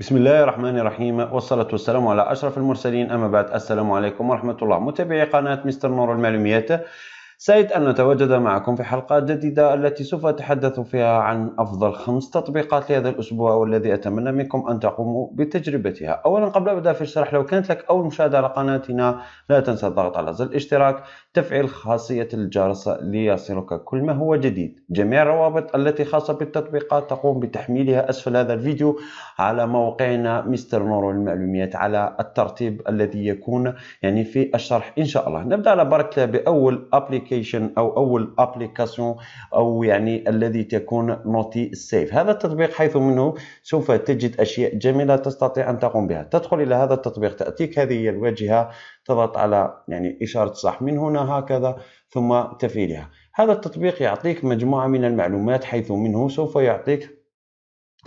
بسم الله الرحمن الرحيم والصلاة والسلام على أشرف المرسلين أما بعد السلام عليكم ورحمة الله متابعي قناة مستر نور المعلوميات سعيد أن نتواجد معكم في حلقة جديدة التي سوف أتحدث فيها عن أفضل خمس تطبيقات لهذا الأسبوع والذي أتمنى منكم أن تقوموا بتجربتها أولا قبل أن أبدأ في الشرح لو كانت لك أول مشاهدة على قناتنا لا تنسى الضغط على زر الاشتراك تفعيل خاصية الجرس ليصلك كل ما هو جديد جميع الروابط التي خاصة بالتطبيقات تقوم بتحميلها أسفل هذا الفيديو على موقعنا مستر نور المعلوميات على الترتيب الذي يكون يعني في الشرح إن شاء الله نبدأ على بركة بأول أبليك ابلكيشن او اول ابلكاسيون او يعني الذي تكون نوتي سيف هذا التطبيق حيث منه سوف تجد اشياء جميله تستطيع ان تقوم بها تدخل الى هذا التطبيق تاتيك هذه هي الواجهه تضغط على يعني اشاره صح من هنا هكذا ثم تفعيلها هذا التطبيق يعطيك مجموعه من المعلومات حيث منه سوف يعطيك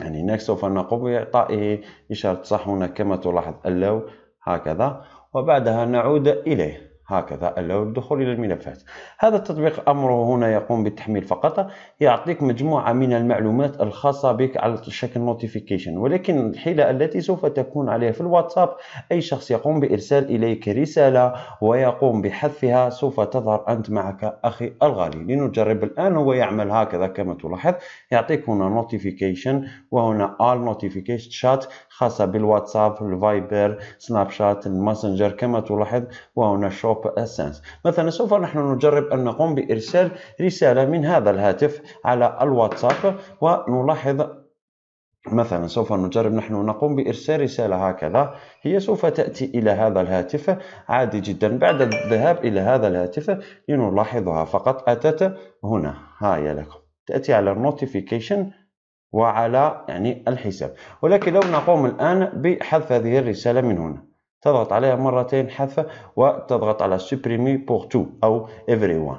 يعني هناك سوف نقوم بإعطائه إشارة صح هنا كما تلاحظ اللو هكذا وبعدها نعود إليه هكذا الدخول إلى الملفات هذا التطبيق أمره هنا يقوم بالتحميل فقط يعطيك مجموعة من المعلومات الخاصة بك على شكل نوتيفيكيشن ولكن الحيلة التي سوف تكون عليها في الواتساب أي شخص يقوم بإرسال إليك رسالة ويقوم بحذفها سوف تظهر أنت معك أخي الغالي لنجرب الآن هو يعمل هكذا كما تلاحظ يعطيك هنا نوتيفيكيشن وهنا ال نوتيفيكيشن شات خاصة بالواتساب الفايبر سناب شات الماسنجر كما تلاحظ وهنا شوب جروب اسانس مثلا سوف نحن نجرب ان نقوم بارسال رساله من هذا الهاتف على الواتساب ونلاحظ مثلا سوف نجرب نحن نقوم بإرسال رسالة هكذا هي سوف تأتي إلى هذا الهاتف عادي جدا بعد الذهاب إلى هذا الهاتف لنلاحظها فقط أتت هنا هيا لكم تأتي على النوتيفيكيشن وعلى يعني الحساب ولكن لو نقوم الآن بحذف هذه الرسالة من هنا تضغط عليها مرتين حذفة وتضغط على سوبريمي بور تو أو افري وان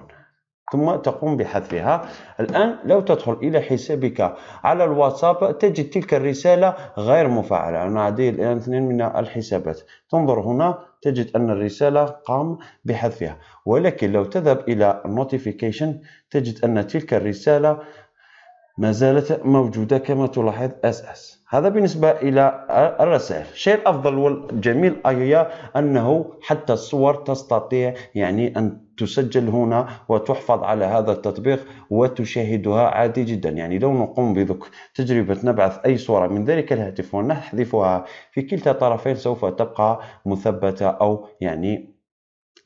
ثم تقوم بحذفها الآن لو تدخل إلى حسابك على الواتساب تجد تلك الرسالة غير مفعلة أنا عندي الآن اثنين من الحسابات تنظر هنا تجد أن الرسالة قام بحذفها ولكن لو تذهب إلى نوتيفيكيشن تجد أن تلك الرسالة ما زالت موجودة كما تلاحظ اس اس هذا بالنسبة إلى الرسائل الشيء الأفضل والجميل ايا أنه حتى الصور تستطيع يعني أن تسجل هنا وتحفظ على هذا التطبيق وتشاهدها عادي جدا يعني لو نقوم بذك تجربة نبعث أي صورة من ذلك الهاتف ونحذفها في كلتا الطرفين سوف تبقى مثبتة أو يعني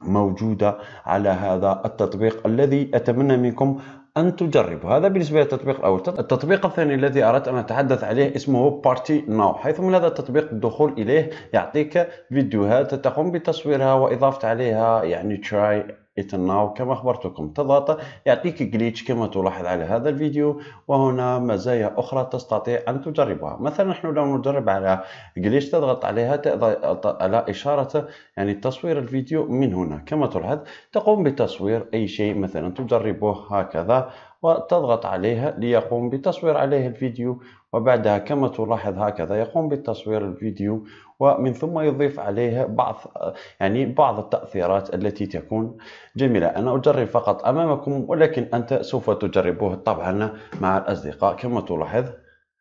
موجودة على هذا التطبيق الذي أتمنى منكم أن تجرب هذا بالنسبة للتطبيق الأول التطبيق الثاني الذي أردت أن أتحدث عليه اسمه بارتي ناو حيث من هذا التطبيق الدخول إليه يعطيك فيديوهات تقوم بتصويرها وإضافة عليها يعني تراي ايثر ناو كما أخبرتكم تضغط يعطيك جليتش كما تلاحظ على هذا الفيديو وهنا مزايا أخرى تستطيع أن تجربها مثلا نحن لو نجرب على جليتش تضغط عليها تضغط على إشارة يعني تصوير الفيديو من هنا كما تلاحظ تقوم بتصوير أي شيء مثلا تجربه هكذا وتضغط عليها ليقوم بتصوير عليه الفيديو وبعدها كما تلاحظ هكذا يقوم بتصوير الفيديو ومن ثم يضيف عليها بعض يعني بعض التأثيرات التي تكون جميلة أنا أجرب فقط أمامكم ولكن أنت سوف تجربه طبعا مع الأصدقاء كما تلاحظ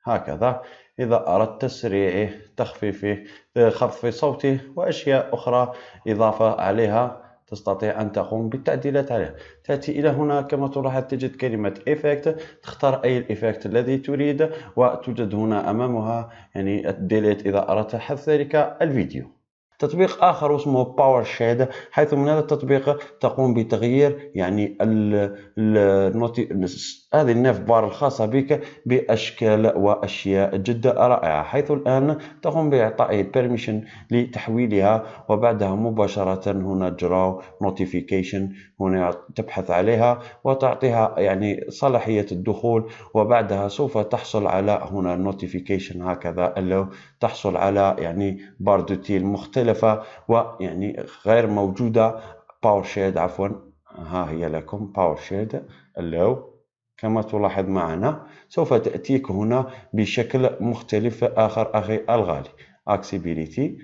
هكذا إذا أردت تسريعه تخفيفه خفض صوته وأشياء أخرى إضافة عليها تستطيع أن تقوم بالتعديلات عليه تأتي إلى هنا كما تلاحظ تجد كلمة إيفكت تختار أي الإيفكت الذي تريد وتوجد هنا أمامها يعني الديليت إذا أردت حذف ذلك الفيديو تطبيق اخر اسمه باور شيد حيث من هذا التطبيق تقوم بتغيير يعني ال هذه الناف بار الخاصه بك باشكال واشياء جدا رائعه حيث الان تقوم باعطائه بيرميشن لتحويلها وبعدها مباشره هنا جراو نوتيفيكيشن هنا تبحث عليها وتعطيها يعني صلاحيه الدخول وبعدها سوف تحصل على هنا نوتيفيكيشن هكذا اللي تحصل على يعني بار دوتيل مختلف مختلفة ويعني غير موجودة باور شيد عفوا ها هي لكم باور شيد اللو كما تلاحظ معنا سوف تأتيك هنا بشكل مختلف آخر أخي الغالي اكسيبيليتي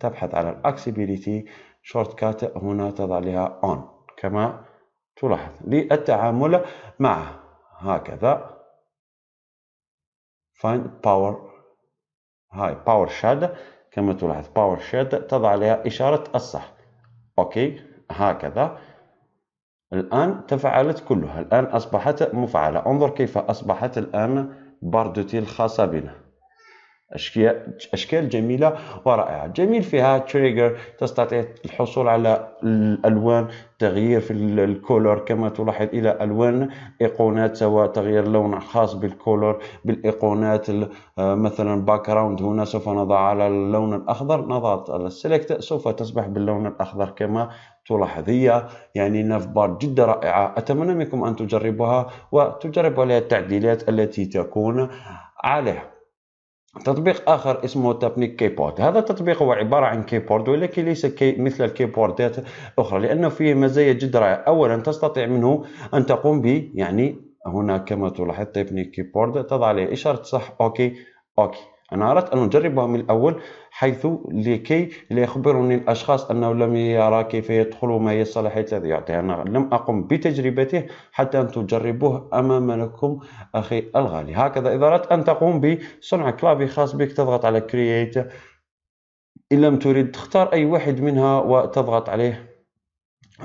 تبحث على الاكسبيليتي شورت كات هنا تضع لها اون كما تلاحظ للتعامل معه هكذا فاين باور هاي باور شاد كما تلاحظ باور شيد تضع عليها إشارة الصح أوكي هكذا الآن تفعلت كلها الآن أصبحت مفعلة انظر كيف أصبحت الآن باردوتي الخاصة بنا اشكال اشكال جميله ورائعه جميل فيها تريجر تستطيع الحصول على الالوان تغيير في الكولور كما تلاحظ الى الوان ايقونات سواء تغيير لون خاص بالكولور بالايقونات آه، مثلا باك راوند هنا سوف نضع على اللون الاخضر نضغط على السيلكت سوف تصبح باللون الاخضر كما تلاحظ هي يعني بار جدا رائعه اتمنى منكم ان تجربوها وتجربوا عليها التعديلات التي تكون عليها تطبيق اخر اسمه تابنيك كيبورد هذا التطبيق هو عباره عن كيبورد ولكن ليس كي مثل الكيبوردات اخرى لانه فيه مزايا جد رائعه اولا تستطيع منه ان تقوم ب يعني هنا كما تلاحظ تابنيك كيبورد تضع عليه اشاره صح اوكي اوكي أنا أردت أن أجربها من الأول حيث لكي لا يخبرني الأشخاص أنه لم يرى كيف يدخل وما هي الصلاحيات الذي يعطيها أنا لم أقم بتجربته حتى أن تجربوه أمامكم أخي الغالي هكذا إذا أردت أن تقوم بصنع كلابي خاص بك تضغط على كرييت إن لم تريد تختار أي واحد منها وتضغط عليه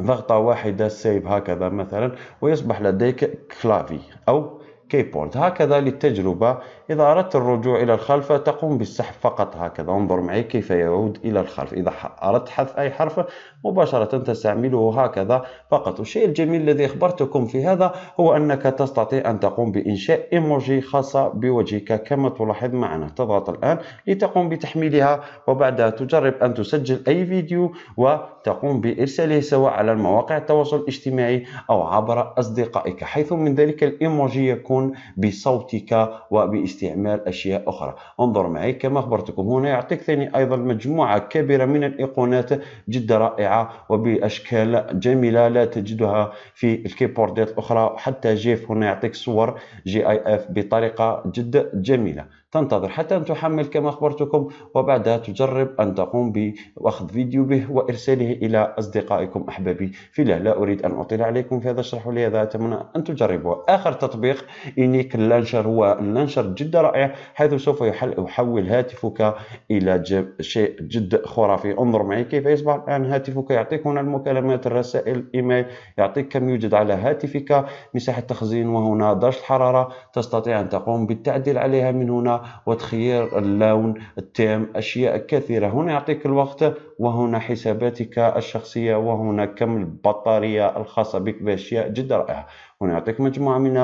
ضغطة واحدة سيف هكذا مثلا ويصبح لديك كلافي أو كيبورد هكذا للتجربة إذا أردت الرجوع إلى الخلف تقوم بالسحب فقط هكذا انظر معي كيف يعود إلى الخلف إذا أردت حذف أي حرف مباشرة تستعمله هكذا فقط الشيء الجميل الذي أخبرتكم في هذا هو أنك تستطيع أن تقوم بإنشاء إيموجي خاصة بوجهك كما تلاحظ معنا تضغط الآن لتقوم بتحميلها وبعدها تجرب أن تسجل أي فيديو و تقوم بإرساله سواء على المواقع التواصل الاجتماعي أو عبر أصدقائك حيث من ذلك الإيموجي يكون بصوتك وباستعمال أشياء أخرى انظر معي كما أخبرتكم هنا يعطيك ثاني أيضا مجموعة كبيرة من الإيقونات جدا رائعة وبأشكال جميلة لا تجدها في الكيبوردات الأخرى حتى جيف هنا يعطيك صور جي اي اف بطريقة جد جميلة تنتظر حتى أن تحمل كما أخبرتكم وبعدها تجرب أن تقوم بأخذ فيديو به وإرساله إلى أصدقائكم أحبابي في الله لا أريد أن أطيل عليكم في هذا الشرح ولهذا أتمنى أن تجربوه آخر تطبيق إنيك لانشر هو لانشر جدا رائع حيث سوف يحول هاتفك إلى شيء جد خرافي انظر معي كيف يصبح الآن هاتفك يعطيك هنا المكالمات الرسائل الإيميل يعطيك كم يوجد على هاتفك مساحة تخزين وهنا درجة الحرارة تستطيع أن تقوم بالتعديل عليها من هنا وتخيير اللون التام أشياء كثيرة هنا يعطيك الوقت وهنا حساباتك الشخصيه وهنا كم البطاريه الخاصه بك باشياء جد رائعه هنا يعطيك مجموعه من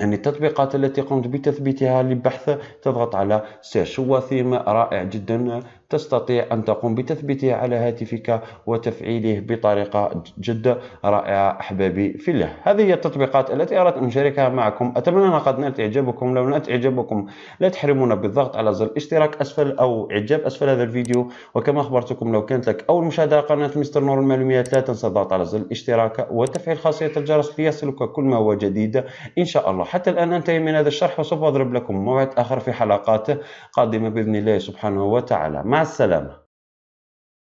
يعني التطبيقات التي قمت بتثبيتها للبحث تضغط على سيرش هو ثيم رائع جدا تستطيع أن تقوم بتثبيته على هاتفك وتفعيله بطريقة جد رائعة أحبابي في الله هذه هي التطبيقات التي أردت أن أشاركها معكم أتمنى أن قد نالت إعجابكم لو نالت إعجابكم لا تحرمونا بالضغط على زر الاشتراك أسفل أو إعجاب أسفل هذا الفيديو وكما أخبرتكم لو كانت لك أول مشاهدة على قناة مستر نور المعلوميات لا تنسى الضغط على زر الاشتراك وتفعيل خاصية الجرس ليصلك كل ما هو جديد إن شاء الله حتى الآن أنتهي من هذا الشرح وسوف أضرب لكم موعد آخر في حلقات قادمة بإذن الله سبحانه وتعالى مع Ma'as salama.